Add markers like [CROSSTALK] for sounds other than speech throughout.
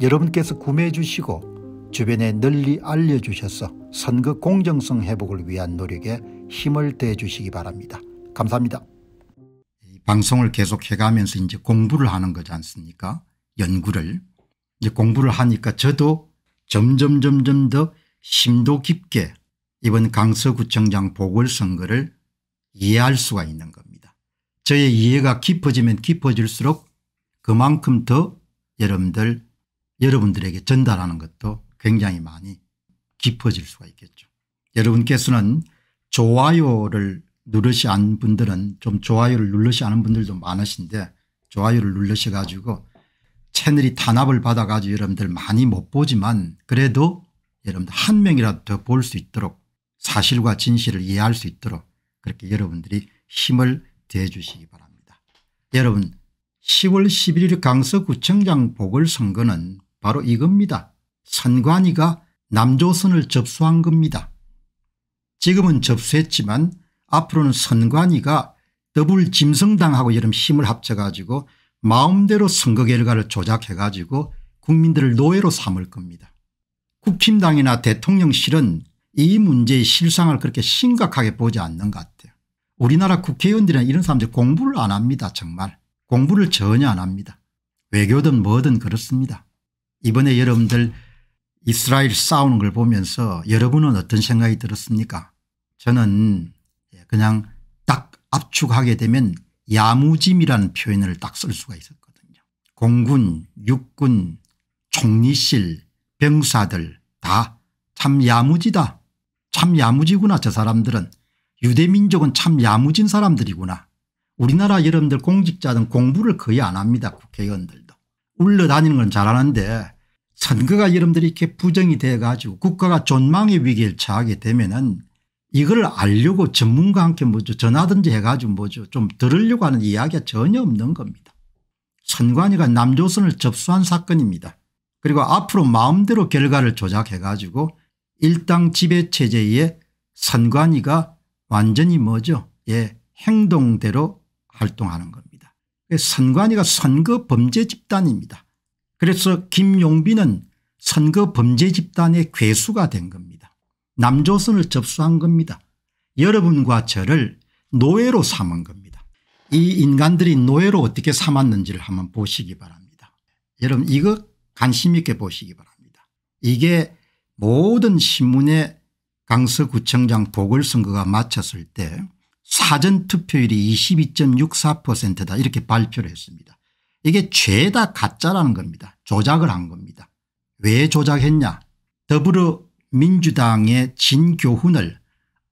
여러분께서 구매해 주시고 주변에 널리 알려주셔서 선거 공정성 회복을 위한 노력에 힘을 대 주시기 바랍니다. 감사합니다. 방송을 계속 해가면서 이제 공부를 하는 거지 않습니까 연구를 이제 공부를 하니까 저도 점점 점점 더 심도 깊게 이번 강서구청장 보궐선거를 이해할 수가 있는 겁니다. 저의 이해가 깊어지면 깊어질수록 그만큼 더 여러분들 여러분들에게 전달하는 것도 굉장히 많이 깊어질 수가 있겠죠. 여러분께서는 좋아요를 누르시 않은 분들은 좀 좋아요를 눌러시 않은 분들도 많으신데 좋아요를 눌러시 가지고 채널이 탄압을 받아 가지고 여러분들 많이 못 보지만 그래도 여러분들 한 명이라도 더 볼 수 있도록 사실과 진실을 이해할 수 있도록 그렇게 여러분들이 힘을 대해 주시기 바랍니다. 여러분 10월 11일 강서구청장 보궐선거는 바로 이겁니다. 선관위가 남조선을 접수한 겁니다. 지금은 접수했지만 앞으로는 선관위가 더불 짐승당하고 이런 힘을 합쳐가지고 마음대로 선거 결과를 조작해가지고 국민들을 노예로 삼을 겁니다. 국힘당이나 대통령실은 이 문제의 실상을 그렇게 심각하게 보지 않는 것 같아요. 우리나라 국회의원들이나 이런 사람들 공부를 안 합니다 정말. 공부를 전혀 안 합니다. 외교든 뭐든 그렇습니다. 이번에 여러분들 이스라엘 싸우는 걸 보면서 여러분은 어떤 생각이 들었습니까 저는 예, 그냥 딱 압축하게 되면 야무짐이라는 표현을 딱 쓸 수가 있었거든요. 공군 육군 총리실 병사들 다 참 야무지다 참 야무지구나 저 사람들은 유대민족은 참 야무진 사람들이구나 우리나라 여러분들 공직자는 공부를 거의 안 합니다 국회의원들도 울러 다니는 건 잘하는데 선거가 여러분들이 이렇게 부정이 돼 가지고 국가가 존망의 위기에 처하게 되면은 이걸 알려고 전문가 함께 뭐죠 전하든지 해가지고 뭐죠 좀 들으려고 하는 이야기가 전혀 없는 겁니다. 선관위가 남조선을 접수한 사건입니다. 그리고 앞으로 마음대로 결과를 조작해가지고 일당 지배체제의 선관위가 완전히 뭐죠 예 행동대로 활동하는 겁니다. 선관위가 선거 범죄 집단입니다. 그래서 김용빈은 선거 범죄 집단의 괴수가 된 겁니다. 남조선을 접수한 겁니다. 여러분과 저를 노예로 삼은 겁니다. 이 인간들이 노예로 어떻게 삼았는지를 한번 보시기 바랍니다. 여러분 이거 관심 있게 보시기 바랍니다. 이게 모든 신문에 강서구청장 보궐선거가 마쳤을 때 사전투표율이 22.64%다 이렇게 발표를 했습니다. 이게 죄다 가짜라는 겁니다. 조작을 한 겁니다. 왜 조작했냐 더불어민주당의 진교훈을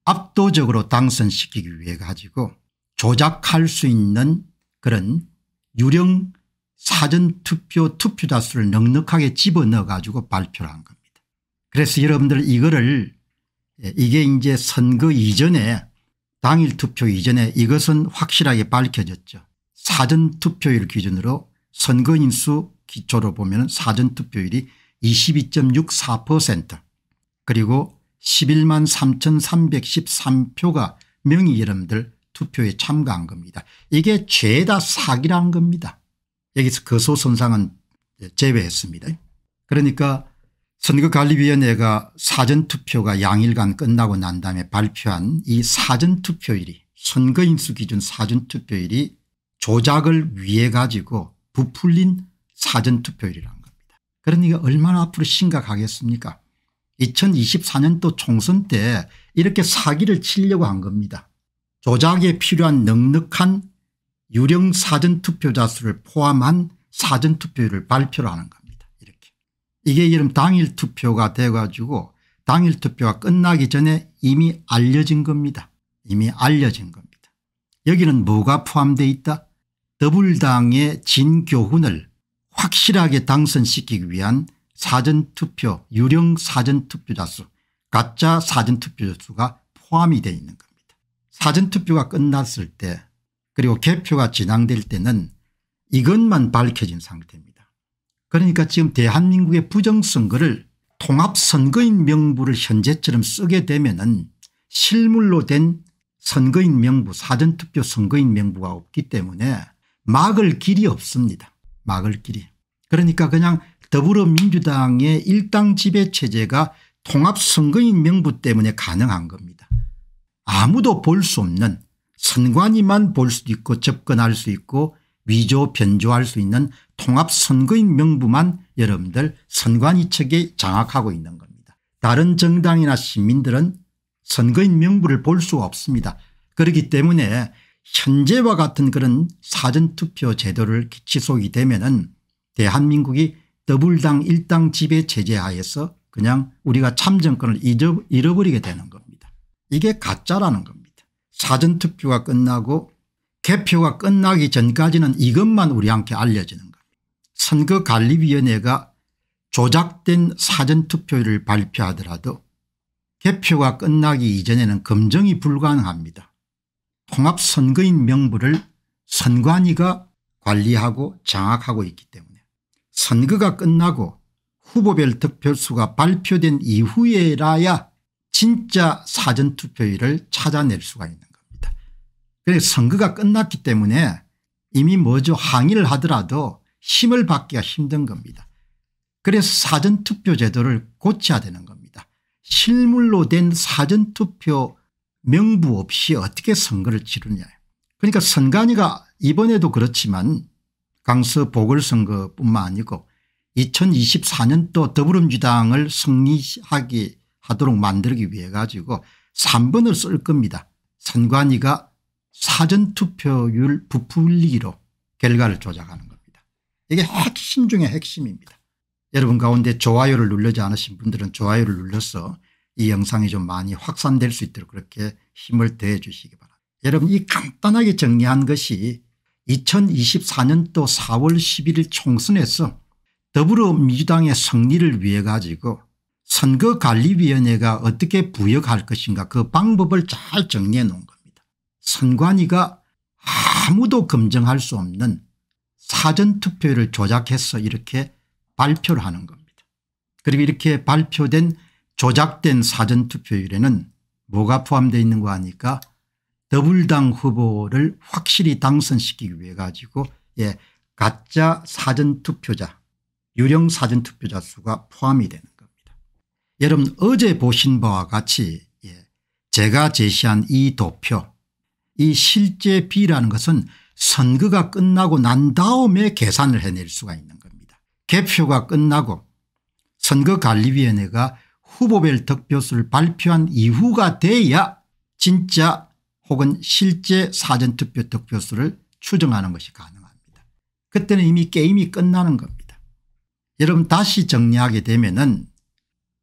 압도적으로 당선시키기 위해 가지고 조작할 수 있는 그런 유령 사전투표 투표자 수를 넉넉하게 집어넣어 가지고 발표를 한 겁니다. 그래서 여러분들 이거를 예, 이게 이제 선거 이전에 당일 투표 이전에 이것은 확실하게 밝혀졌죠. 사전투표율 기준으로 선거인 수 기초로 보면 사전투표율이 22.64% 그리고 11만 3313표가 명의 여러분들 투표에 참가한 겁니다. 이게 죄다 사기라는 겁니다. 여기서 거소선상은 그 제외했습니다. 그러니까 선거관리위원회가 사전투표가 양일간 끝나고 난 다음에 발표한 이 사전투표율이 선거인수 기준 사전투표율이 조작을 위해 가지고 부풀린 사전투표율이라는 겁니다. 그러니 까 얼마나 앞으로 심각하겠습니까 2024년도 총선 때 이렇게 사기를 치려고 한 겁니다. 조작에 필요한 넉넉한 유령 사전투표자 수를 포함한 사전투표율을 발표를 하는 겁니다. 이렇게. 이게 이름 당일 투표가 돼가지고 당일 투표가 끝나기 전에 이미 알려진 겁니다. 이미 알려진 겁니다. 여기는 뭐가 포함되어 있다? 더불당의 진교훈을 확실하게 당선시키기 위한 사전투표 유령 사전투표자 수 가짜 사전투표자 수가 포함이 되어 있는 겁니다. 사전투표가 끝났을 때 그리고 개표가 진행될 때는 이것만 밝혀진 상태입니다. 그러니까 지금 대한민국의 부정선거를 통합선거인 명부를 현재처럼 쓰게 되면 은 실물로 된 선거인 명부 사전투표 선거인 명부가 없기 때문에 막을 길이 없습니다. 막을 길이. 그러니까 그냥 더불어민주당의 일당 지배 체제가 통합선거인 명부 때문에 가능한 겁니다. 아무도 볼 수 없는 선관위만 볼 수 있고 접근할 수 있고 위조 변조할 수 있는 통합선거인 명부만 여러분들 선관위 측에 장악하고 있는 겁니다. 다른 정당이나 시민들은 선거인 명부를 볼 수가 없습니다. 그렇기 때문에 현재와 같은 그런 사전투표 제도를 지속이 되면 은 대한민국이 더블당 일당 지배 체제하에서 그냥 우리가 참정권을 잃어버리게 되는 겁니다. 이게 가짜라는 겁니다. 사전투표가 끝나고 개표가 끝나기 전까지는 이것만 우리한테 알려지는 겁니다. 선거관리위원회가 조작된 사전투표를 발표하더라도 개표가 끝나기 이전에는 검증이 불가능합니다. 통합선거인 명부를 선관위가 관리하고 장악하고 있기 때문에 선거가 끝나고 후보별 득표수가 발표된 이후에라야 진짜 사전투표일을 찾아낼 수가 있는 겁니다. 그래서 선거가 끝났기 때문에 이미 뭐죠 항의를 하더라도 힘을 받기가 힘든 겁니다. 그래서 사전투표 제도를 고쳐야 되는 겁니다. 실물로 된 사전투표 명부 없이 어떻게 선거를 치르냐 그러니까 선관위가 이번에도 그렇지만 강서 보궐선거뿐만 아니고 2024년도 더불어민주당을 승리하기 하도록 만들기 위해 가지고 3번을 쓸 겁니다. 선관위가 사전투표율 부풀리기로 결과를 조작하는 겁니다. 이게 핵심 중의 핵심입니다. 여러분 가운데 좋아요를 눌러지 않으신 분들은 좋아요를 눌러서 이 영상이 좀 많이 확산될 수 있도록 그렇게 힘을 더해 주시기 바랍니다. 여러분 이 간단하게 정리한 것이 2024년도 4월 11일 총선에서 더불어민주당의 승리를 위해 가지고 선거관리위원회가 어떻게 부역할 것인가 그 방법을 잘 정리해 놓은 겁니다. 선관위가 아무도 검증할 수 없는 사전투표를 조작해서 이렇게 발표를 하는 겁니다. 그리고 이렇게 발표된 조작된 사전투표율에는 뭐가 포함되어 있는 거 아니까 더불당 후보를 확실히 당선시키기 위해 가지고 예 가짜 사전투표자 유령 사전투표자 수가 포함이 되는 겁니다. 여러분 어제 보신 바와 같이 예 제가 제시한 이 도표 이 실제 비라는 것은 선거가 끝나고 난 다음에 계산을 해낼 수가 있는 겁니다. 개표가 끝나고 선거관리위원회가 후보별 득표수를 발표한 이후가 돼야 진짜 혹은 실제 사전투표 득표수를 추정하는 것이 가능합니다. 그때는 이미 게임이 끝나는 겁니다. 여러분 다시 정리하게 되면 은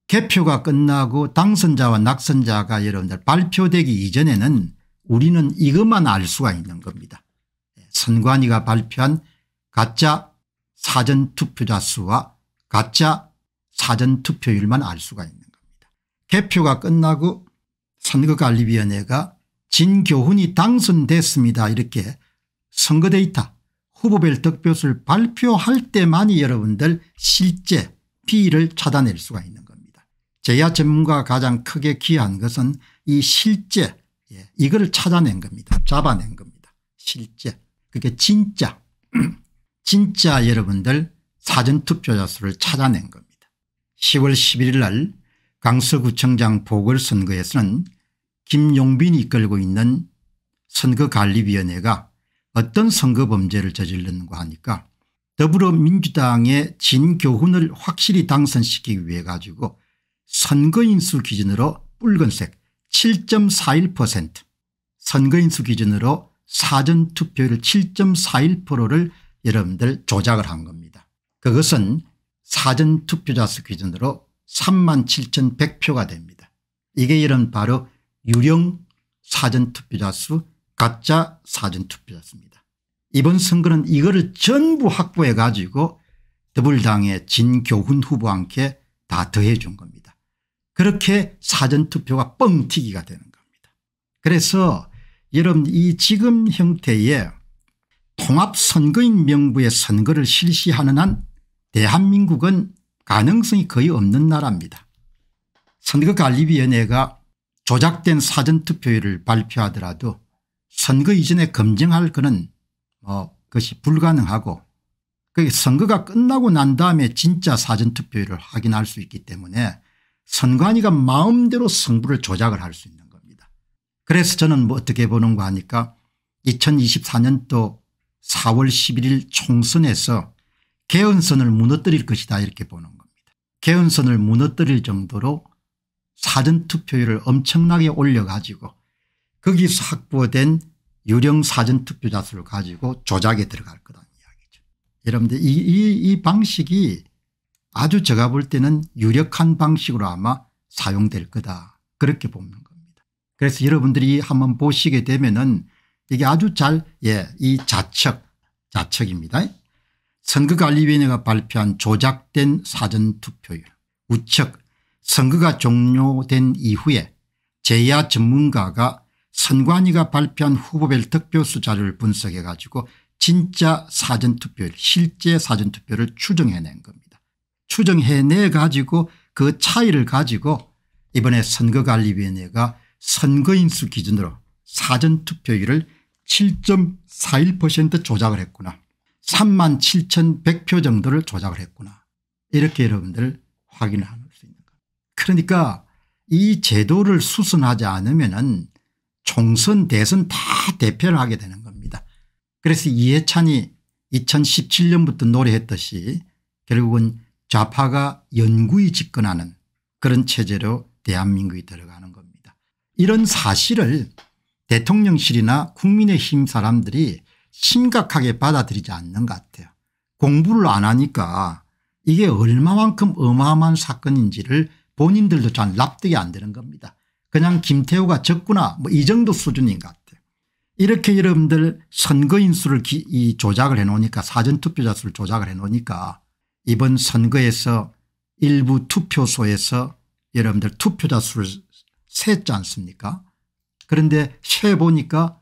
개표가 끝나고 당선자와 낙선자가 여러분들 발표되기 이전에는 우리는 이것만 알 수가 있는 겁니다. 예, 선관위가 발표한 가짜 사전투표자 수와 가짜 사전투표율만 알 수가 있는 개표가 끝나고 선거관리위원회가 진교훈이 당선됐습니다 이렇게 선거 데이터 후보별 득표수를 발표할 때만이 여러분들 실제 비위를 찾아낼 수가 있는 겁니다. 제야 전문가가 가장 크게 기여한 것은 이 실제 예, 이걸 찾아낸 겁니다. 잡아낸 겁니다. 실제 그게 진짜 [CLEARS THROAT] 진짜 여러분들 사전투표자 수를 찾아낸 겁니다. 10월 11일 날 강서구청장 보궐선거에서는 김용빈이 이끌고 있는 선거관리위원회가 어떤 선거 범죄를 저질렀는가 하니까 더불어민주당의 진교훈을 확실히 당선시키기 위해 가지고 선거인수 기준으로 붉은색 7.41% 선거인수 기준으로 사전투표율 7.41%를 여러분들 조작을 한 겁니다. 그것은 사전투표자 수 기준으로 3 7,100표가 됩니다. 이게 이런 바로 유령 사전투표자 수 가짜 사전투표자 수입니다. 이번 선거는 이거를 전부 확보해 가지고 더불당의 진교훈 후보한테 다 더해 준 겁니다. 그렇게 사전투표가 뻥튀기가 되는 겁니다. 그래서 여러분 이 지금 형태의 통합선거인 명부의 선거를 실시하는 한 대한민국은 가능성이 거의 없는 나라입니다. 선거관리위원회가 조작된 사전투표율을 발표하더라도 선거 이전에 검증할 것은 뭐 그것이 불가능하고 그 선거가 끝나고 난 다음에 진짜 사전투표율을 확인할 수 있기 때문에 선관위가 마음대로 승부를 조작을 할 수 있는 겁니다. 그래서 저는 뭐 어떻게 보는가 하니까 2024년도 4월 11일 총선에서 개헌선을 무너뜨릴 것이다 이렇게 보는 겁니다. 개헌선을 무너뜨릴 정도로 사전투표율을 엄청나게 올려가지고 거기서 확보된 유령 사전투표자 수를 가지고 조작에 들어갈 거라는 이야기죠. 여러분들 이, 이, 이 방식이 아주 제가 볼 때는 유력한 방식으로 아마 사용될 거다 그렇게 보는 겁니다. 그래서 여러분들이 한번 보시게 되면 은 이게 아주 잘예이 자척 자척입니다 선거관리위원회가 발표한 조작된 사전투표율 우측 선거가 종료된 이후에 제야 전문가가 선관위가 발표한 후보별 득표수 자료를 분석해 가지고 진짜 사전투표율 실제 사전투표를 추정해낸 겁니다. 추정해내 가지고 그 차이를 가지고 이번에 선거관리위원회가 선거인수 기준으로 사전투표율을 7.41% 조작을 했구나 3만 7,100표 정도를 조작을 했구나. 이렇게 여러분들 확인을 할 수 있는 겁니다. 그러니까 이 제도를 수순하지 않으면 은 총선 대선 다 대표를 하게 되는 겁니다. 그래서 이해찬이 2017년부터 노래했듯이 결국은 좌파가 연구히 집권하는 그런 체제로 대한민국이 들어가는 겁니다. 이런 사실을 대통령실이나 국민의힘 사람들이 심각하게 받아들이지 않는 것 같아요. 공부를 안 하니까 이게 얼마만큼 어마어마한 사건인지를 본인들도 잘 납득이 안 되는 겁니다. 그냥 김태우가 졌구나 뭐 이 정도 수준인 것 같아요. 이렇게 여러분들 선거인수를 이 조작을 해놓으니까 사전투표자 수를 조작을 해놓으니까 이번 선거에서 일부 투표소에서 여러분들 투표자 수를 셌지 않습니까 그런데 세보니까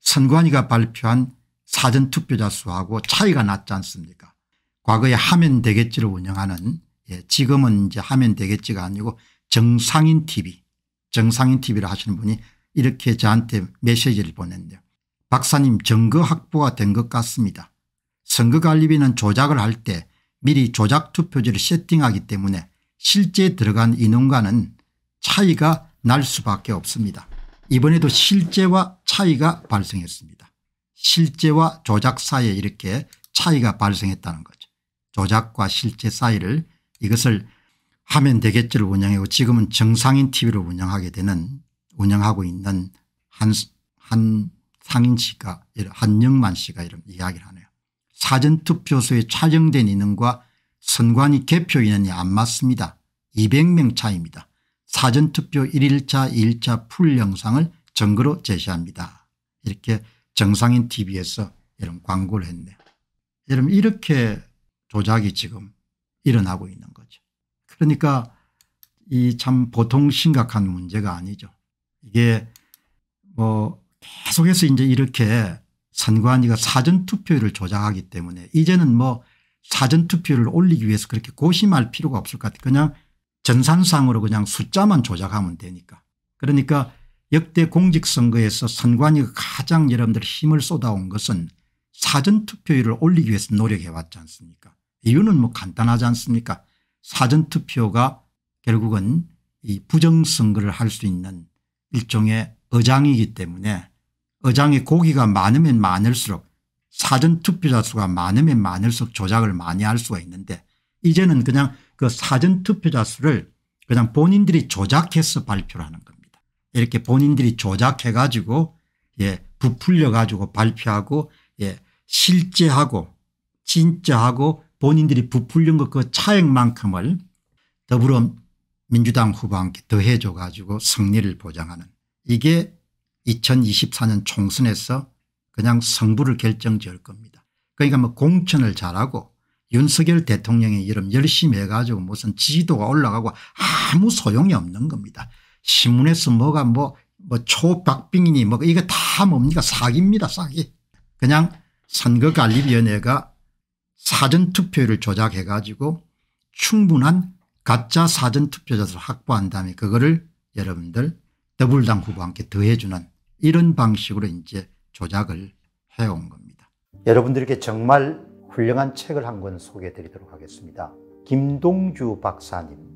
선관위가 발표한 사전투표자 수하고 차이가 났지 않습니까 과거에 하면 되겠지를 운영하는 예, 지금은 이제 하면 되겠지가 아니고 정상인 TV 정상인 TV를 하시는 분이 이렇게 저한테 메시지를 보냈네요. 박사님 증거 확보가 된 것 같습니다. 선거관리비는 조작을 할 때 미리 조작 투표지를 세팅하기 때문에 실제 들어간 인원과는 차이가 날 수밖에 없습니다. 이번에도 실제와 차이가 발생했습니다. 실제와 조작 사이에 이렇게 차이가 발생했다는 거죠. 조작과 실제 사이를 이것을 하면 되겠지를 운영하고 지금은 정상인 TV를 운영하게 되는 운영하고 있는 한, 한 상인 씨가 한영만 씨가 이런 이야기를 하네요. 사전투표소에 촬영된 인원과 선관위 개표 인원이 안 맞습니다. 200명 차입니다. 이 사전투표 1일차 2일차 풀 영상을 정거로 제시합니다. 이렇게 정상인 tv에서 여러분 광고를 했네. 여러분 이렇게 조작이 지금 일어나고 있는 거죠. 그러니까 이 참 보통 심각한 문제가 아니죠. 이게 뭐 계속해서 이제 이렇게 선관위가 사전투표율을 조작하기 때문에 이제는 뭐 사전투표를 올리기 위해서 그렇게 고심할 필요가 없을 것 같아요. 그냥 전산상으로 그냥 숫자만 조작하면 되니까. 그러니까 역대 공직선거에서 선관위가 가장 여러분들 힘을 쏟아온 것은 사전투표율을 올리기 위해서 노력해왔지 않습니까 이유는 뭐 간단하지 않습니까 사전투표가 결국은 이 부정선거를 할 수 있는 일종의 어장이기 때문에 어장의 고기가 많으면 많을수록 사전투표자 수가 많으면 많을수록 조작을 많이 할 수가 있는데 이제는 그냥 그 사전투표자 수를 그냥 본인들이 조작해서 발표를 하는 겁니다. 이렇게 본인들이 조작해 가지고 예 부풀려 가지고 발표하고 예 실제하고 진짜하고 본인들이 부풀린 것 그 차액만큼을 더불어 민주당 후보한테 더해줘 가지고 승리를 보장하는 이게 2024년 총선에서 그냥 성부를 결정지을 겁니다. 그러니까 뭐 공천을 잘하고 윤석열 대통령이 이름 열심히 해가지고 무슨 지지도가 올라가고 아무 소용이 없는 겁니다. 신문에서 뭐가 뭐, 뭐 초박빙이니 뭐 이거 다 뭡니까 사기입니다 사기. 그냥 선거관리위원회가 사전투표율을 조작해 가지고 충분한 가짜 사전투표자를 확보한 다음에 그거를 여러분들 더블당 후보와 함께 더해주는 이런 방식으로 이제 조작을 해온 겁니다. 여러분들께 정말 훌륭한 책을 한 권 소개해 드리도록 하겠습니다. 김동주 박사님